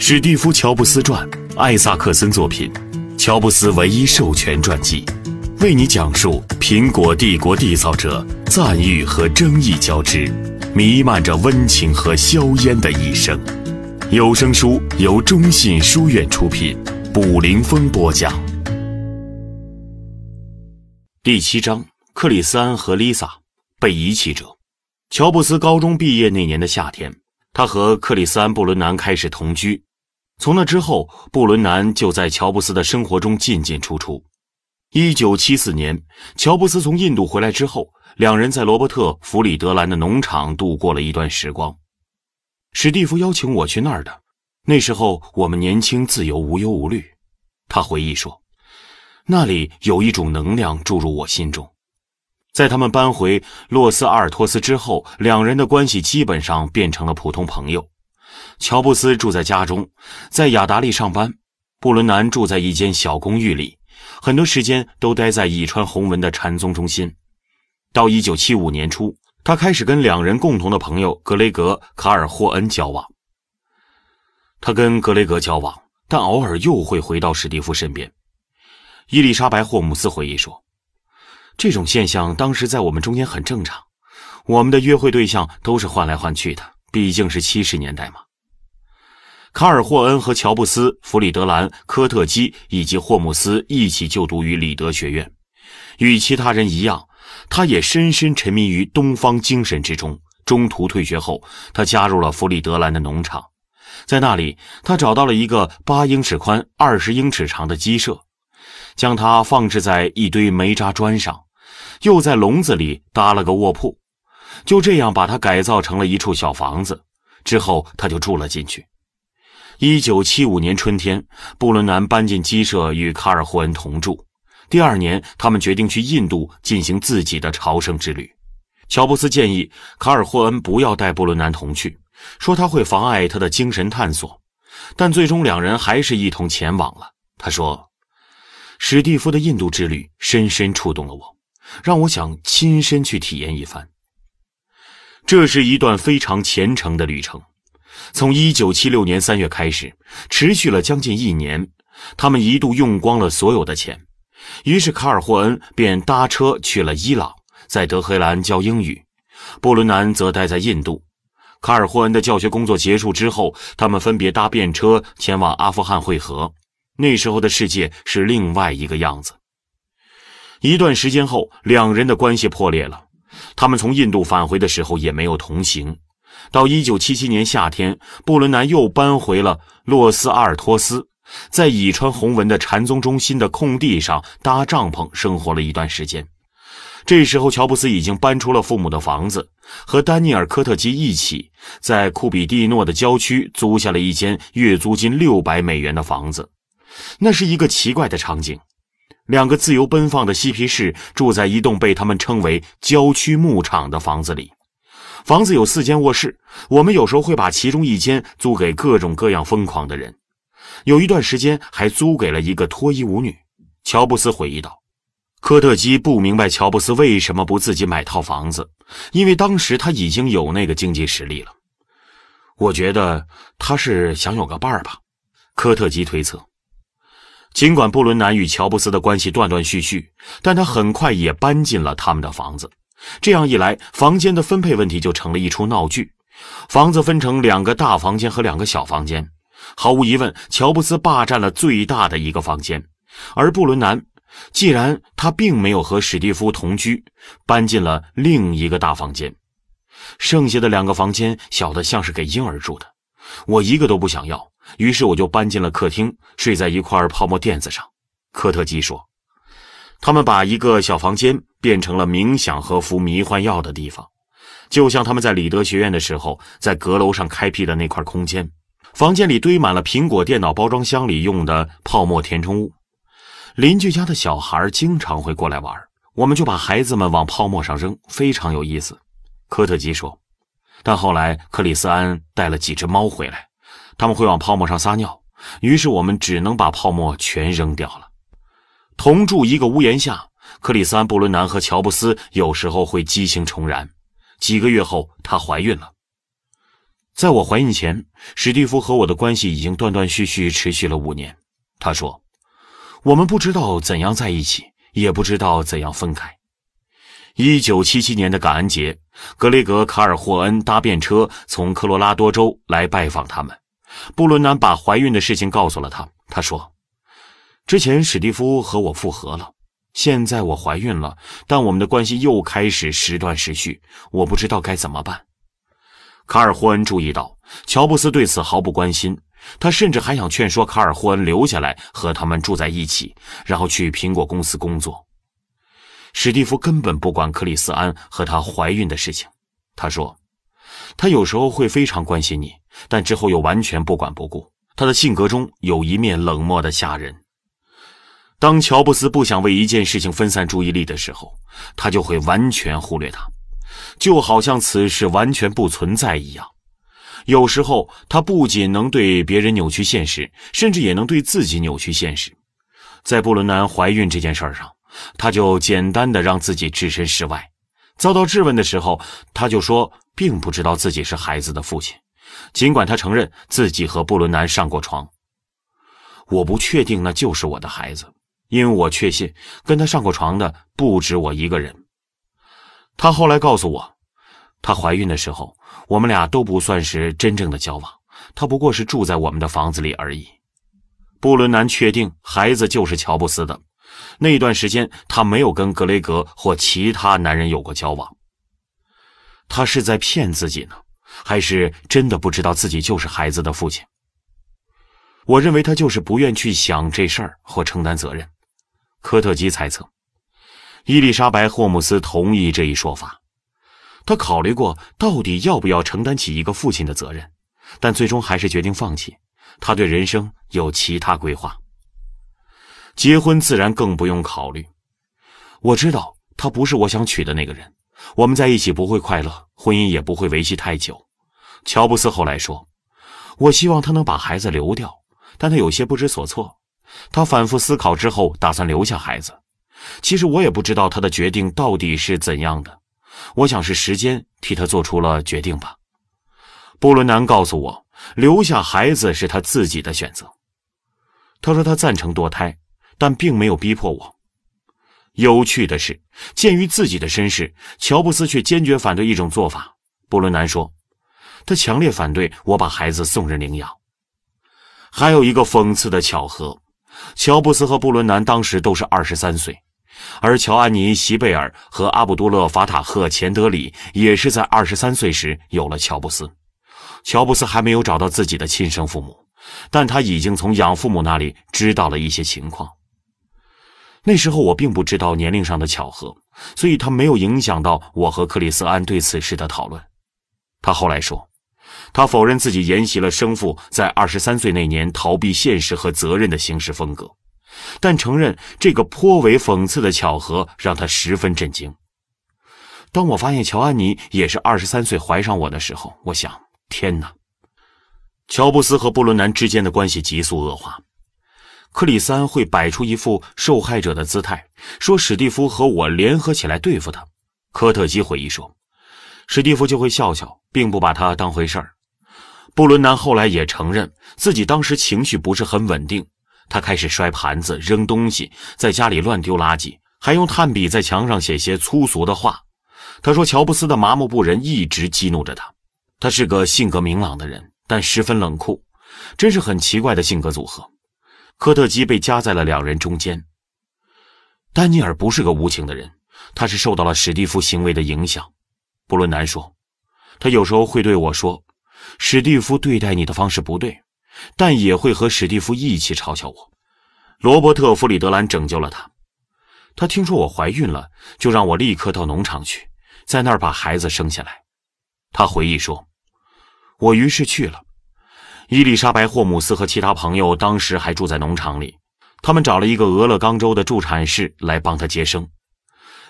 《史蒂夫·乔布斯传》，艾萨克森作品，乔布斯唯一授权传记，为你讲述苹果帝国缔造者赞誉和争议交织，弥漫着温情和硝烟的一生。有声书由中信书院出品，卜林峰播讲。第七章：克里斯安和 Lisa，被遗弃者。乔布斯高中毕业那年的夏天，他和克里斯安·布伦南开始同居。从那之后，布伦南就在乔布斯的生活中进进出出。一九七四年，乔布斯从印度回来之后，两人在罗伯特·弗里德兰的农场度过了一段时光。史蒂夫邀请我去那儿的。那时候我们年轻、自由、无忧无虑，他回忆说：“那里有一种能量注入我心中。”在他们搬回洛斯阿尔托斯之后，两人的关系基本上变成了普通朋友。乔布斯住在家中，在雅达利上班；布伦南住在一间小公寓里，很多时间都待在已穿红文的禅宗中心。到一九七五年初，他开始跟两人共同的朋友格雷格·卡尔霍恩交往。他跟格雷格交往，但偶尔又会回到史蒂夫身边。伊丽莎白·霍姆斯回忆说：“这种现象当时在我们中间很正常，我们的约会对象都是换来换去的，毕竟是七十年代嘛。”卡尔霍恩和乔布斯、弗里德兰、科特基以及霍姆斯一起就读于里德学院。与其他人一样，他也深深沉迷于东方精神之中。中途退学后，他加入了弗里德兰的农场，在那里，他找到了一个八英尺宽、二十英尺长的鸡舍，将它放置在一堆煤渣砖上，又在笼子里搭了个卧铺，就这样把它改造成了一处小房子。之后，他就住了进去。一九七五年春天，布伦南搬进鸡舍与卡尔霍恩同住。第二年，他们决定去印度进行自己的朝圣之旅。乔布斯建议卡尔霍恩不要带布伦南同去，说他会妨碍他的精神探索。但最终，两人还是一同前往了。他说：“史蒂夫的印度之旅深深触动了我，让我想亲身去体验一番。这是一段非常虔诚的旅程。”从1976年3月开始，持续了将近一年，他们一度用光了所有的钱。于是卡尔霍恩便搭车去了伊朗，在德黑兰教英语；布伦南则待在印度。卡尔霍恩的教学工作结束之后，他们分别搭便车前往阿富汗汇合。那时候的世界是另外一个样子。一段时间后，两人的关系破裂了。他们从印度返回的时候也没有同行。到一九七七年夏天，布伦南又搬回了洛斯阿尔托斯，在以穿红纹的禅宗中心的空地上搭帐篷生活了一段时间。这时候，乔布斯已经搬出了父母的房子，和丹尼尔·科特基一起在库比蒂诺的郊区租下了一间月租金六百美元的房子。那是一个奇怪的场景：两个自由奔放的嬉皮士住在一栋被他们称为“郊区牧场”的房子里。房子有四间卧室，我们有时候会把其中一间租给各种各样疯狂的人，有一段时间还租给了一个脱衣舞女。乔布斯回忆道：“科特基不明白乔布斯为什么不自己买套房子，因为当时他已经有那个经济实力了。我觉得他是想有个伴儿吧。”科特基推测。尽管布伦南与乔布斯的关系断断续续，但他很快也搬进了他们的房子。这样一来，房间的分配问题就成了一出闹剧。房子分成两个大房间和两个小房间。毫无疑问，乔布斯霸占了最大的一个房间，而布伦南，既然他并没有和史蒂夫同居，搬进了另一个大房间。剩下的两个房间，小的像是给婴儿住的。我一个都不想要，于是我就搬进了客厅，睡在一块泡沫垫子上。科特基说。他们把一个小房间变成了冥想和服迷幻药的地方，就像他们在里德学院的时候，在阁楼上开辟的那块空间。房间里堆满了苹果电脑包装箱里用的泡沫填充物。邻居家的小孩经常会过来玩，我们就把孩子们往泡沫上扔，非常有意思。科特基说。但后来克里斯安带了几只猫回来，他们会往泡沫上撒尿，于是我们只能把泡沫全扔掉了。同住一个屋檐下，克里安·布伦南和乔布斯有时候会激情重燃。几个月后，她怀孕了。在我怀孕前，史蒂夫和我的关系已经断断续续持续了五年。他说：“我们不知道怎样在一起，也不知道怎样分开。”1977 年的感恩节，格雷格·卡尔霍恩搭便车从科罗拉多州来拜访他们。布伦南把怀孕的事情告诉了他。他说。之前史蒂夫和我复合了，现在我怀孕了，但我们的关系又开始时断时续，我不知道该怎么办。卡尔霍恩注意到乔布斯对此毫不关心，他甚至还想劝说卡尔霍恩留下来和他们住在一起，然后去苹果公司工作。史蒂夫根本不管克里斯安和她怀孕的事情。他说：“他有时候会非常关心你，但之后又完全不管不顾。他的性格中有一面冷漠的吓人。”当乔布斯不想为一件事情分散注意力的时候，他就会完全忽略它，就好像此事完全不存在一样。有时候，他不仅能对别人扭曲现实，甚至也能对自己扭曲现实。在布伦南怀孕这件事儿上，他就简单的让自己置身事外。遭到质问的时候，他就说并不知道自己是孩子的父亲，尽管他承认自己和布伦南上过床。我不确定那就是我的孩子。因为我确信，跟他上过床的不止我一个人。他后来告诉我，她怀孕的时候，我们俩都不算是真正的交往，她不过是住在我们的房子里而已。布伦南确定孩子就是乔布斯的。那段时间，他没有跟格雷格或其他男人有过交往。他是在骗自己呢，还是真的不知道自己就是孩子的父亲？我认为他就是不愿去想这事儿或承担责任。科特基猜测，伊丽莎白·霍姆斯同意这一说法。他考虑过到底要不要承担起一个父亲的责任，但最终还是决定放弃。他对人生有其他规划，结婚自然更不用考虑。我知道他不是我想娶的那个人，我们在一起不会快乐，婚姻也不会维系太久。乔布斯后来说：“我希望他能把孩子留掉，但他有些不知所措。”他反复思考之后，打算留下孩子。其实我也不知道他的决定到底是怎样的。我想是时间替他做出了决定吧。布伦南告诉我，留下孩子是他自己的选择。他说他赞成堕胎，但并没有逼迫我。有趣的是，鉴于自己的身世，乔布斯却坚决反对一种做法。布伦南说，他强烈反对我把孩子送人领养。还有一个讽刺的巧合。乔布斯和布伦南当时都是二十三岁，而乔安妮·席贝尔和阿卜杜勒·法塔赫·钱德里也是在二十三岁时有了乔布斯。乔布斯还没有找到自己的亲生父母，但他已经从养父母那里知道了一些情况。那时候我并不知道年龄上的巧合，所以他没有影响到我和克里斯安对此事的讨论。他后来说。他否认自己沿袭了生父在二十三岁那年逃避现实和责任的行事风格，但承认这个颇为讽刺的巧合让他十分震惊。当我发现乔安妮也是二十三岁怀上我的时候，我想天哪！乔布斯和布伦南之间的关系急速恶化。克里三会摆出一副受害者的姿态，说史蒂夫和我联合起来对付他。科特基回忆说，史蒂夫就会笑笑，并不把他当回事儿。布伦南后来也承认，自己当时情绪不是很稳定。他开始摔盘子、扔东西，在家里乱丢垃圾，还用炭笔在墙上写些粗俗的话。他说：“乔布斯的麻木不仁一直激怒着他。他是个性格明朗的人，但十分冷酷，真是很奇怪的性格组合。”科特基被夹在了两人中间。丹尼尔不是个无情的人，他是受到了史蒂夫行为的影响。布伦南说：“他有时候会对我说。”史蒂夫对待你的方式不对，但也会和史蒂夫一起嘲笑我。罗伯特·弗里德兰拯救了他。他听说我怀孕了，就让我立刻到农场去，在那儿把孩子生下来。他回忆说：“我于是去了。伊丽莎白·霍姆斯和其他朋友当时还住在农场里，他们找了一个俄勒冈州的助产士来帮他接生。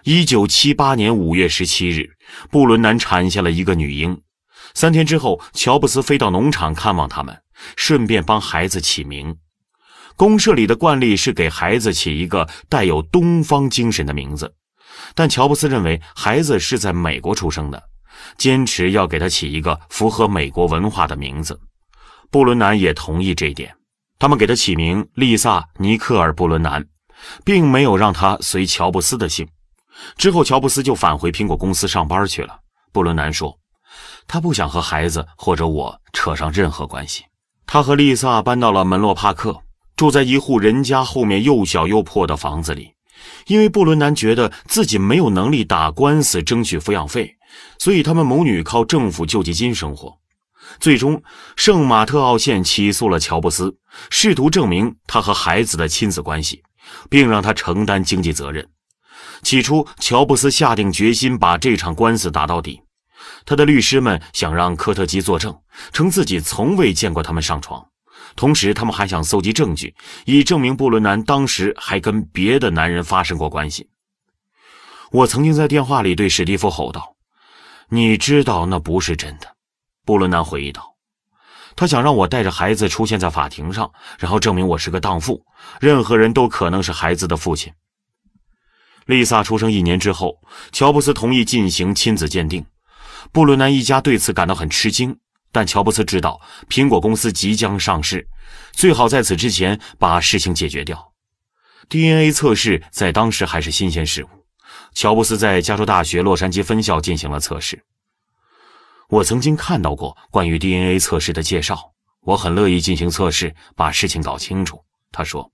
1978年5月17日，布伦南产下了一个女婴。”三天之后，乔布斯飞到农场看望他们，顺便帮孩子起名。公社里的惯例是给孩子起一个带有东方精神的名字，但乔布斯认为孩子是在美国出生的，坚持要给他起一个符合美国文化的名字。布伦南也同意这一点，他们给他起名丽萨·尼克尔·布伦南，并没有让他随乔布斯的姓。之后，乔布斯就返回苹果公司上班去了。布伦南说。他不想和孩子或者我扯上任何关系。他和丽萨搬到了门洛帕克，住在一户人家后面又小又破的房子里。因为布伦南觉得自己没有能力打官司争取抚养费，所以他们母女靠政府救济金生活。最终，圣马特奥县起诉了乔布斯，试图证明他和孩子的亲子关系，并让他承担经济责任。起初，乔布斯下定决心把这场官司打到底。他的律师们想让科特基作证，称自己从未见过他们上床。同时，他们还想搜集证据，以证明布伦南当时还跟别的男人发生过关系。我曾经在电话里对史蒂夫吼道：“你知道那不是真的。”布伦南回忆道：“他想让我带着孩子出现在法庭上，然后证明我是个荡妇。任何人都可能是孩子的父亲。”丽萨出生一年之后，乔布斯同意进行亲子鉴定。布伦南一家对此感到很吃惊，但乔布斯知道苹果公司即将上市，最好在此之前把事情解决掉。DNA 测试在当时还是新鲜事物，乔布斯在加州大学洛杉矶分校进行了测试。我曾经看到过关于 DNA 测试的介绍，我很乐意进行测试，把事情搞清楚。他说：“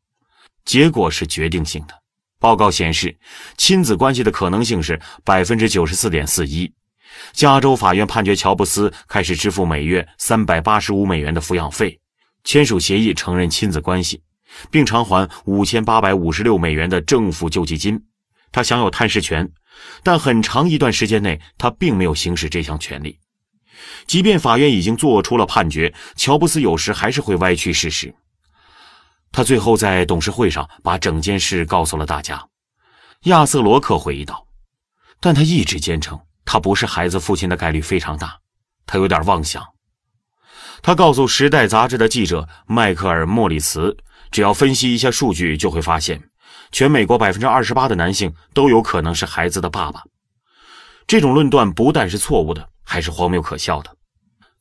结果是决定性的。”报告显示，亲子关系的可能性是百分之九十四点四一。加州法院判决乔布斯开始支付每月三百八十五美元的抚养费，签署协议承认亲子关系，并偿还五千八百五十六美元的政府救济金。他享有探视权，但很长一段时间内他并没有行使这项权利。即便法院已经做出了判决，乔布斯有时还是会歪曲事实。他最后在董事会上把整件事告诉了大家。亚瑟·罗克回忆道，但他一直坚称。他不是孩子父亲的概率非常大，他有点妄想。他告诉《时代》杂志的记者迈克尔·莫里茨，只要分析一下数据，就会发现，全美国百分之二十八的男性都有可能是孩子的爸爸。这种论断不但是错误的，还是荒谬可笑的。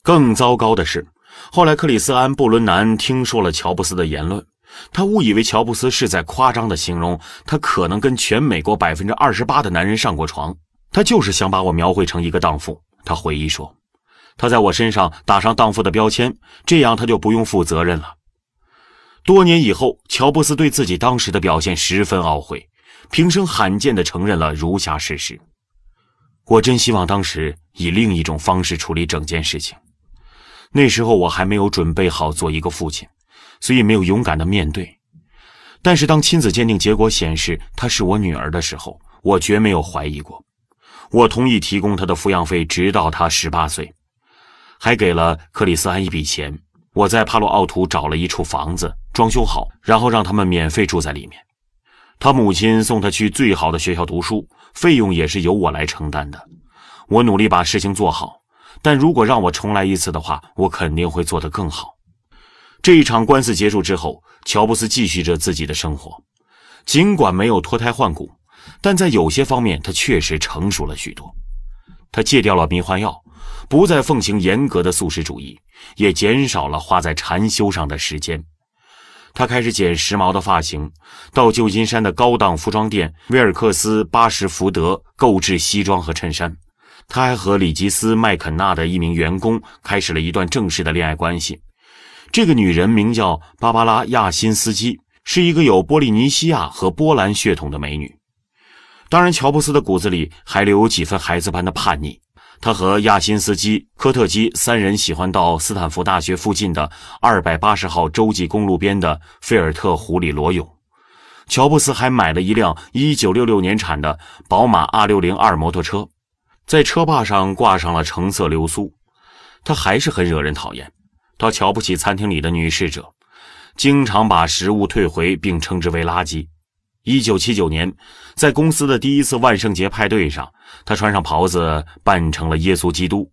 更糟糕的是，后来克里斯安·布伦南听说了乔布斯的言论，他误以为乔布斯是在夸张的形容他可能跟全美国百分之二十八的男人上过床。他就是想把我描绘成一个荡妇。他回忆说：“他在我身上打上荡妇的标签，这样他就不用负责任了。”多年以后，乔布斯对自己当时的表现十分懊悔，平生罕见的承认了如下事实：“我真希望当时以另一种方式处理整件事情。那时候我还没有准备好做一个父亲，所以没有勇敢的面对。但是当亲子鉴定结果显示她是我女儿的时候，我绝没有怀疑过。”我同意提供他的抚养费，直到他十八岁，还给了克里斯安一笔钱。我在帕洛奥图找了一处房子，装修好，然后让他们免费住在里面。他母亲送他去最好的学校读书，费用也是由我来承担的。我努力把事情做好，但如果让我重来一次的话，我肯定会做得更好。这一场官司结束之后，乔布斯继续着自己的生活，尽管没有脱胎换骨。但在有些方面，他确实成熟了许多。他戒掉了迷幻药，不再奉行严格的素食主义，也减少了花在禅修上的时间。他开始剪时髦的发型，到旧金山的高档服装店威尔克斯·巴什福德购置西装和衬衫。他还和里吉斯·麦肯纳的一名员工开始了一段正式的恋爱关系。这个女人名叫芭芭拉·亚辛斯基，是一个有波利尼西亚和波兰血统的美女。当然，乔布斯的骨子里还留有几分孩子般的叛逆。他和亚辛斯基、科特基三人喜欢到斯坦福大学附近的二百八十号州际公路边的菲尔特湖里裸泳。乔布斯还买了一辆一九六六年产的宝马 R 六零二摩托车，在车把上挂上了橙色流苏。他还是很惹人讨厌。他瞧不起餐厅里的女侍者，经常把食物退回并称之为垃圾。一九七九年，在公司的第一次万圣节派对上，他穿上袍子扮成了耶稣基督，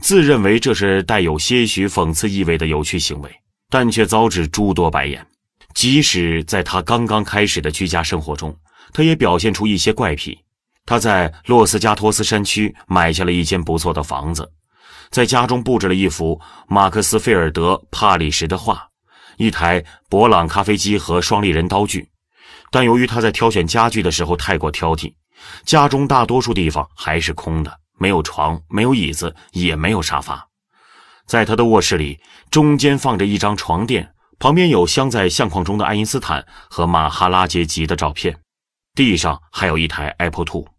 自认为这是带有些许讽刺意味的有趣行为，但却遭致诸多白眼。即使在他刚刚开始的居家生活中，他也表现出一些怪癖。他在洛斯加托斯山区买下了一间不错的房子，在家中布置了一幅马克思菲尔德帕里什的画，一台博朗咖啡机和双立人刀具。但由于他在挑选家具的时候太过挑剔，家中大多数地方还是空的，没有床，没有椅子，也没有沙发。在他的卧室里，中间放着一张床垫，旁边有镶在相框中的爱因斯坦和马哈拉杰吉的照片，地上还有一台 Apple Two。